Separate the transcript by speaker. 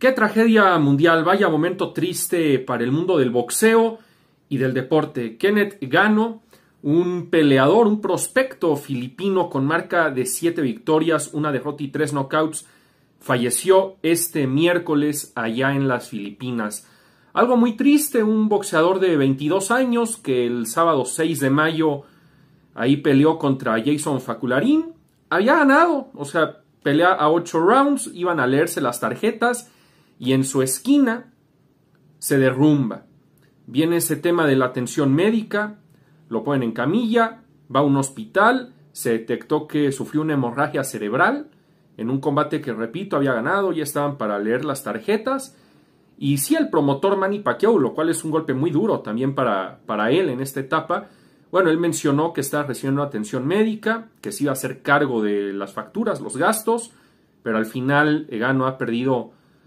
Speaker 1: Qué tragedia mundial, vaya momento triste para el mundo del boxeo y del deporte. Kenneth Gano, un peleador, un prospecto filipino con marca de siete victorias, una derrota y tres knockouts, falleció este miércoles allá en las Filipinas. Algo muy triste, un boxeador de 22 años que el sábado 6 de mayo ahí peleó contra Jason Facularín. Había ganado, o sea, pelea a 8 rounds, iban a leerse las tarjetas y en su esquina se derrumba. Viene ese tema de la atención médica, lo ponen en camilla, va a un hospital, se detectó que sufrió una hemorragia cerebral en un combate que, repito, había ganado, ya estaban para leer las tarjetas. Y sí, el promotor Manny Pacquiao, lo cual es un golpe muy duro también para, para él en esta etapa. Bueno, él mencionó que está recibiendo atención médica, que se iba a hacer cargo de las facturas, los gastos, pero al final Egano eh, ha perdido